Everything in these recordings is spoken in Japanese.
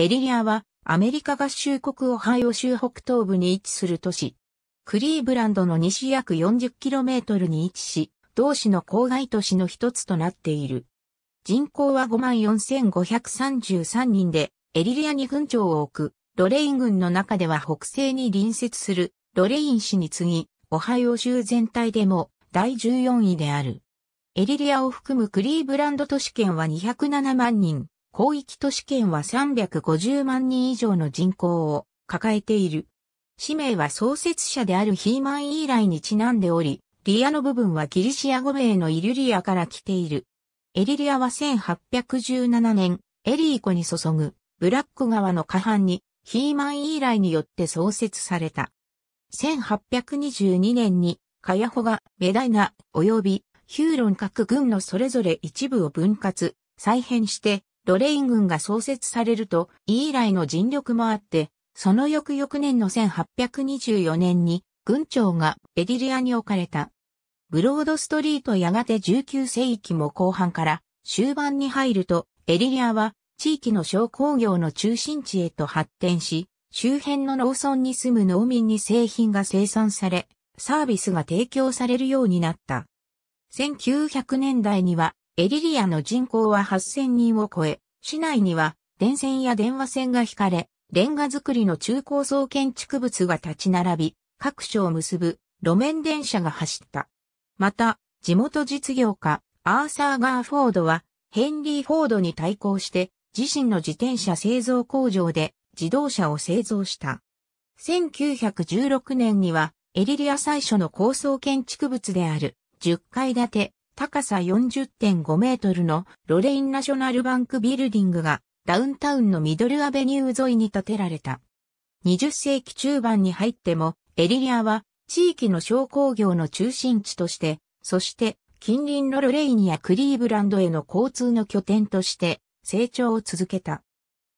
エリリアはアメリカ合衆国オハイオ州北東部に位置する都市。クリーブランドの西約 40km に位置し、同市の郊外都市の一つとなっている。人口は54,533人で、エリリアに軍長を置く、ロレイン軍の中では北西に隣接する、ロレイン市に次ぎ、オハイオ州全体でも第14位である。エリリアを含むクリーブランド都市圏は207万人、広域都市圏は350万人以上の人口を抱えている。氏名は創設者であるヒーマン以来にちなんでおり、リアの部分はギリシア語名のイリュリアから来ている。エリリアは1817年、エリー湖に注ぐ、ブラック川の下半に、ヒーマン以来によって創設された。1822年に、カヤホがメダイナ及びヒューロン各軍のそれぞれ一部を分割、再編してロレイン軍が創設されると、以来の尽力もあって、その翌々年の1824年に、軍長がエディリアに置かれた。ブロードストリートやがて19世紀も後半から終盤に入ると、エディリアは地域の商工業の中心地へと発展し、周辺の農村に住む農民に製品が生産され、サービスが提供されるようになった。1900年代にはエリリアの人口は8000人を超え、市内には電線や電話線が引かれ、レンガ造りの中高層建築物が立ち並び、各所を結ぶ路面電車が走った。また、地元実業家、アーサー・ガーフォードは、ヘンリー・フォードに対抗して、自身の自転車製造工場で自動車を製造した。1916年には、エリリア最初の高層建築物である10階建て高さ40.5メートルのロレインナショナルバンクビルディングがダウンタウンのミドルアベニュー沿いに建てられた。20世紀中盤に入ってもエリリアは地域の商工業の中心地として、そして近隣のロレインやクリーブランドへの交通の拠点として成長を続けた。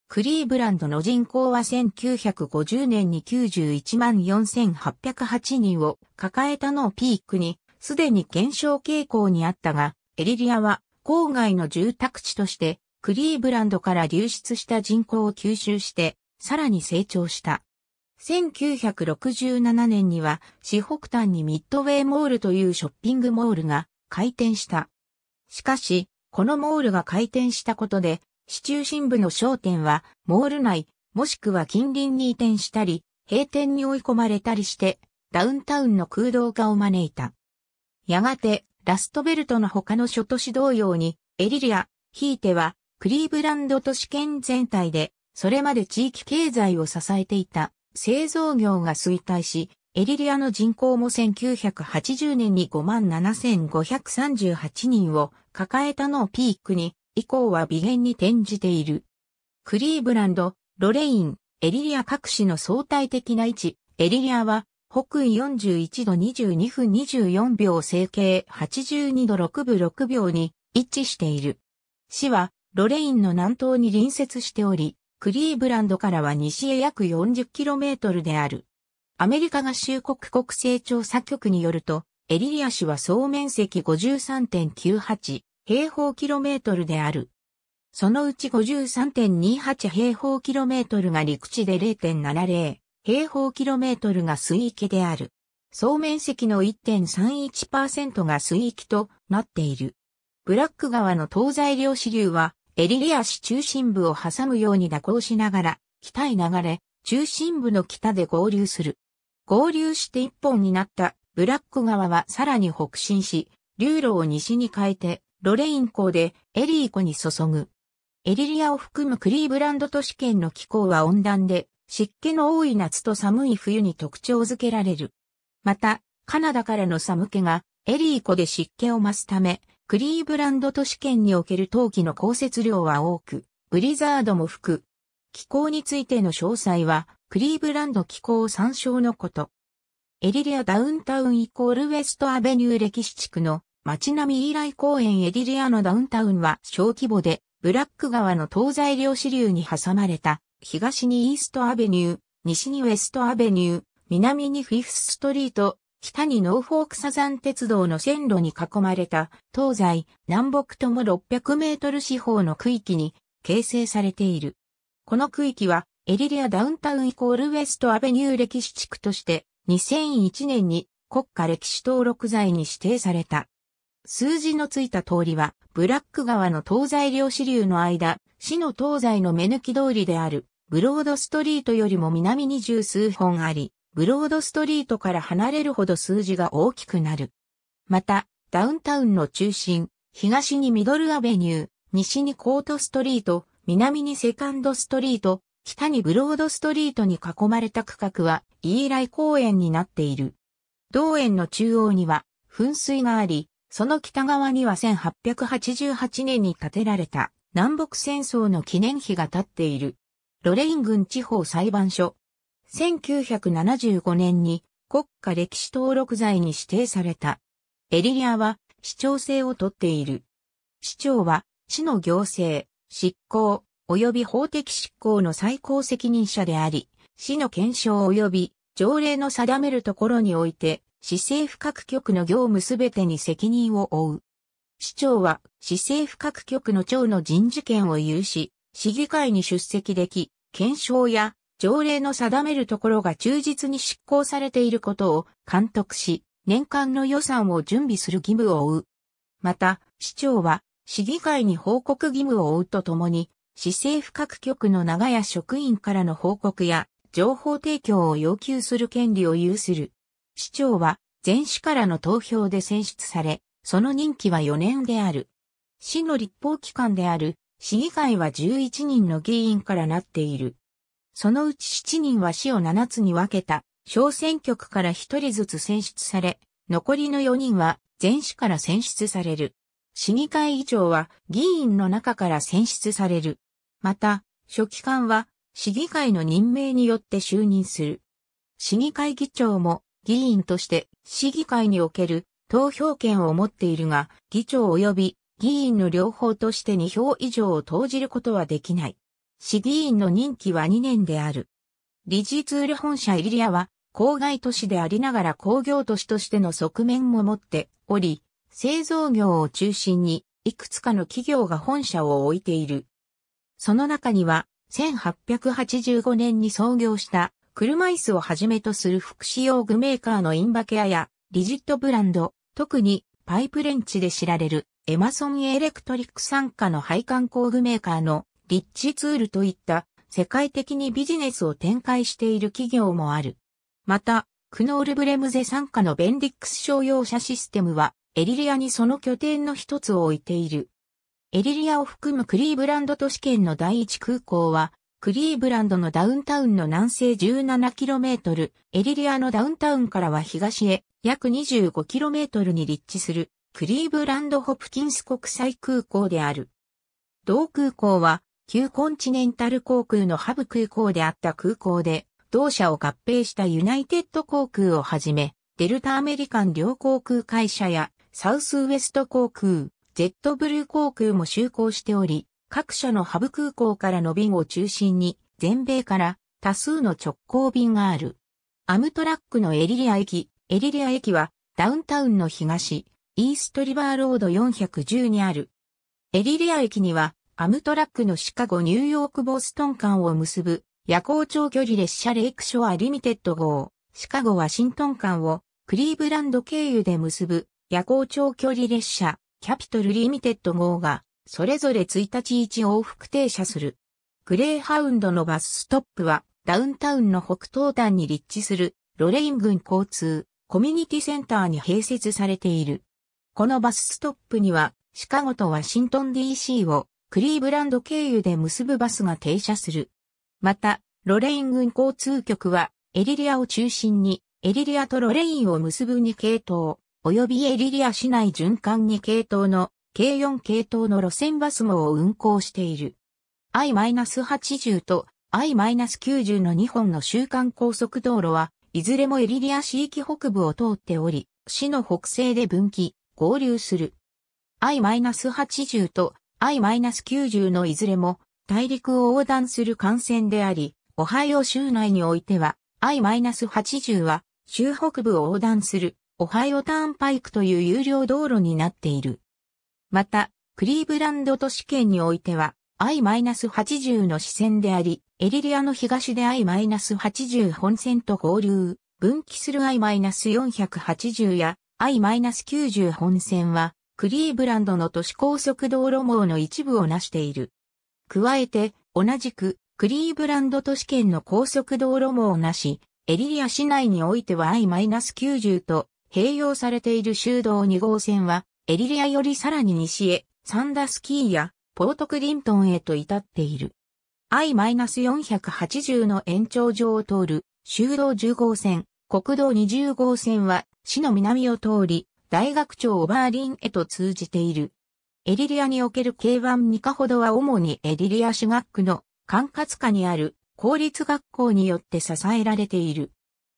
クリーブランドの人口は1950年に91万4808人を抱えたのをピークにすでに減少傾向にあったが、エリリアは郊外の住宅地としてクリーブランドから流出した人口を吸収してさらに成長した。1967年には市北端にミッドウェイモールというショッピングモールが開店した。しかし、このモールが開店したことで、市中心部の商店はモール内、もしくは近隣に移転したり、閉店に追い込まれたりして、ダウンタウンの空洞化を招いた。やがて、ラストベルトの他の諸都市同様に、エリリア、ひいては、クリーブランド都市圏全体で、それまで地域経済を支えていた製造業が衰退し、エリリアの人口も1980年に57,538人を抱えたのをピークに、以降は微減に転じている。クリーブランド、ロレイン、エリリア各市の相対的な位置、エリリアは北緯41度22分24秒整形82度6分6秒に一致している。市はロレインの南東に隣接しており、クリーブランドからは西へ約 40km である。アメリカ合衆国国勢調査局によると、エリリア市は総面積53.98平方キロメートルである。そのうち53.28平方キロメートルが陸地で0.70、平方キロメートルが水域である。総面積の1.31%が水域となっている。ブラック川の東西両支流は、エリリア市中心部を挟むように蛇行しながら、北へ流れ、中心部の北で合流する。合流して一本になったブラック川はさらに北進し、流路を西に変えて、ロレイン港でエリー湖に注ぐ。エリリアを含むクリーブランド都市圏の気候は温暖で、湿気の多い夏と寒い冬に特徴づけられる。また、カナダからの寒気がエリー湖で湿気を増すため、クリーブランド都市圏における冬季の降雪量は多く、ブリザードも吹く。気候についての詳細は、クリーブランド気候参照のこと。エリリアダウンタウンイコールウェストアベニュー歴史地区の街並み以来、公園エリリアのダウンタウンは小規模で、ブラック川の東西両支流に挟まれた東にイーストアベニュー、西にウェストアベニュー、南にフィフスストリート、北にノーフォークサザン鉄道の線路に囲まれた東西、南北とも600メートル四方の区域に形成されている。この区域はエリリアダウンタウンイコールウェストアベニュー歴史地区として2001年に国家歴史登録財に指定された。数字のついた通りはブラック川の東西両支流の間、市の東西の目抜き通りである。ブロードストリートよりも南に十数本あり、ブロードストリートから離れるほど数字が大きくなる。また、ダウンタウンの中心、東にミドルアベニュー、西にコートストリート、南にセカンドストリート、北にブロードストリートに囲まれた区画は、イーライ公園になっている。同園の中央には、噴水があり、その北側には1888年に建てられた南北戦争の記念碑が建っている。ロレイン郡地方裁判所。1975年に国家歴史登録罪に指定された。エリリアは市長制をとっている。市長は市の行政、執行、及び法的執行の最高責任者であり、市の検証及び条例の定めるところにおいて、市政府各局の業務すべてに責任を負う。市長は市政府各局の長の人事権を有し、市議会に出席でき、検証や条例の定めるところが忠実に執行されていることを監督し、年間の予算を準備する義務を負う。また、市長は市議会に報告義務を負うとともに、市政府各局の長屋職員からの報告や情報提供を要求する権利を有する。市長は全市からの投票で選出され、その任期は4年である。市の立法機関である市議会は11人の議員からなっている。そのうち7人は市を7つに分けた小選挙区から1人ずつ選出され、残りの4人は全市から選出される。市議会議長は議員の中から選出される。また、書記官は市議会の任命によって就任する。市議会議長も議員として市議会における投票権を持っているが、議長及び議員の両方として2票以上を投じることはできない。市議員の任期は2年である。理事ツール本社イリアは、郊外都市でありながら工業都市としての側面も持っており、製造業を中心に、いくつかの企業が本社を置いている。その中には、1885年に創業した車椅子をはじめとする福祉用具メーカーのインバケアやリジットブランド、特にパイプレンチで知られるエマソンエレクトリック傘下の配管工具メーカーのリッチツールといった世界的にビジネスを展開している企業もある。また、クノールブレムゼ傘下のベンディックス商用車システムはエリリアにその拠点の一つを置いている。エリリアを含むクリーブランド都市圏の第一空港は、クリーブランドのダウンタウンの南西 17km、エリリアのダウンタウンからは東へ約 25km に立地するクリーブランド・ホプキンス国際空港である。同空港は、旧コンチネンタル航空のハブ空港であった空港で、同社を合併したユナイテッド航空をはじめ、デルタアメリカン両航空会社や、サウスウエスト航空、ジェットブルー航空も就航しており、各社のハブ空港からの便を中心に、全米から多数の直行便がある。アムトラックのエリリア駅、エリリア駅はダウンタウンの東、イーストリバーロード410にある。エリリア駅には、アムトラックのシカゴ・ニューヨーク・ボストン間を結ぶ、夜行長距離列車レイクショア・リミテッド号、シカゴ・ワシントン間を、クリーブランド経由で結ぶ、夜行長距離列車、キャピトル・リミテッド号が、それぞれ1日1往復停車する。グレーハウンドのバスストップは、ダウンタウンの北東端に立地する、ロレイン郡交通、コミュニティセンターに併設されている。このバスストップには、シカゴとワシントン DC をクリーブランド経由で結ぶバスが停車する。また、ロレイン軍交通局は、エリリアを中心に、エリリアとロレインを結ぶ2系統、及びエリリア市内循環2系統の、計4系統の路線バスもを運行している。I-80 と I-90 の2本の週間高速道路は、いずれもエリリア市域北部を通っており、市の北西で分岐、合流する。I-80 と I-90 のいずれも大陸を横断する幹線であり、オハイオ州内においては I-80 は州北部を横断するオハイオターンパイクという有料道路になっている。また、クリーブランド都市圏においては I-80 の支線であり、エリリアの東で I-80 本線と合流、分岐する I-480 や I-90 本線は、クリーブランドの都市高速道路網の一部を成している。加えて、同じく、クリーブランド都市圏の高速道路網をなし、エリリア市内においては I-90 と併用されている修道2号線は、エリリアよりさらに西へ、サンダスキーやポートクリントンへと至っている。I-480 の延長上を通る、修道10号線、国道20号線は、市の南を通り、大学町オバーリンへと通じている。エリリアにおける K1 2課ほどは主にエリリア市学区の管轄下にある公立学校によって支えられている。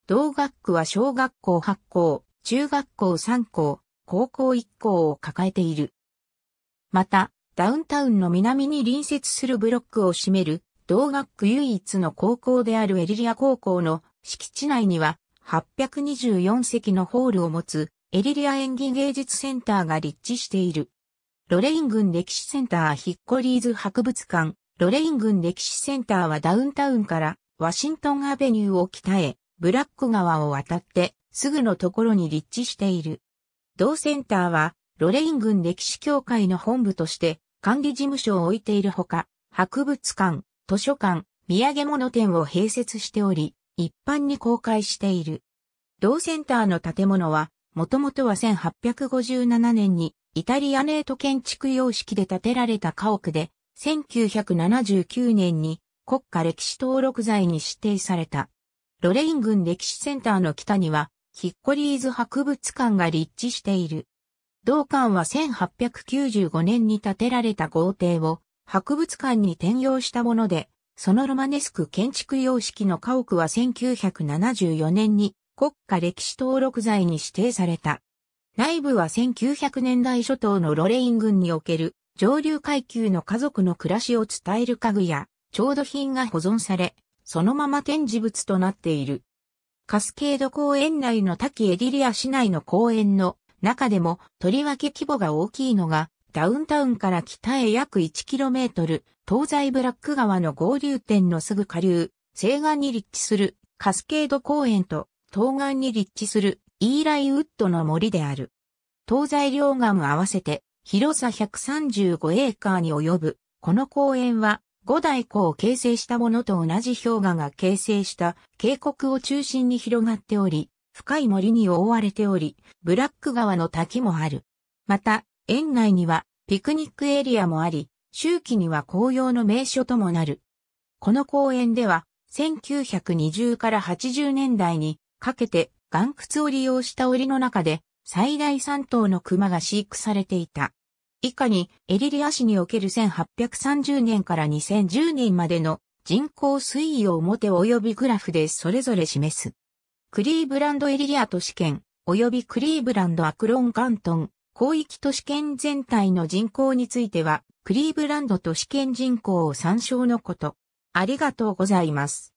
同学区は小学校8校、中学校3校、高校1校を抱えている。また、ダウンタウンの南に隣接するブロックを占める同学区唯一の高校であるエリリア高校の敷地内には824席のホールを持つエリリア演技芸術センターが立地している。ロレイン郡歴史センターヒッコリーズ博物館、ロレイン郡歴史センターはダウンタウンからワシントンアベニューを北へ、ブラック川を渡ってすぐのところに立地している。同センターはロレイン郡歴史協会の本部として管理事務所を置いているほか、博物館、図書館、土産物店を併設しており、一般に公開している。同センターの建物は、もともとは1857年にイタリアネート建築様式で建てられた家屋で、1979年に国家歴史登録財に指定された。ロレイン郡歴史センターの北には、ヒッコリーズ博物館が立地している。同館は1895年に建てられた豪邸を博物館に転用したもので、そのロマネスク建築様式の家屋は1974年に国家歴史登録財に指定された。内部は1900年代初頭のロレイン軍における上流階級の家族の暮らしを伝える家具や調度品が保存され、そのまま展示物となっている。カスケード公園内の滝エディリア市内の公園の中でもとりわけ規模が大きいのがダウンタウンから北へ約 1km、東西ブラック川の合流点のすぐ下流、西岸に立地するカスケード公園と東岸に立地するイーライウッドの森である。東西両岸合わせて広さ135エーカーに及ぶ、この公園は五大湖を形成したものと同じ氷河が形成した渓谷を中心に広がっており、深い森に覆われており、ブラック川の滝もある。また、園内にはピクニックエリアもあり、周期には紅葉の名所ともなる。この公園では、1920から80年代にかけて岩窟を利用した檻の中で最大3頭の熊が飼育されていた。以下にエリリア市における1830年から2010年までの人口推移を表及びグラフでそれぞれ示す。クリーブランドエリリア都市圏及びクリーブランドアクロンカントン広域都市圏全体の人口については、クリーブランド都市圏人口を参照のこと。ありがとうございます。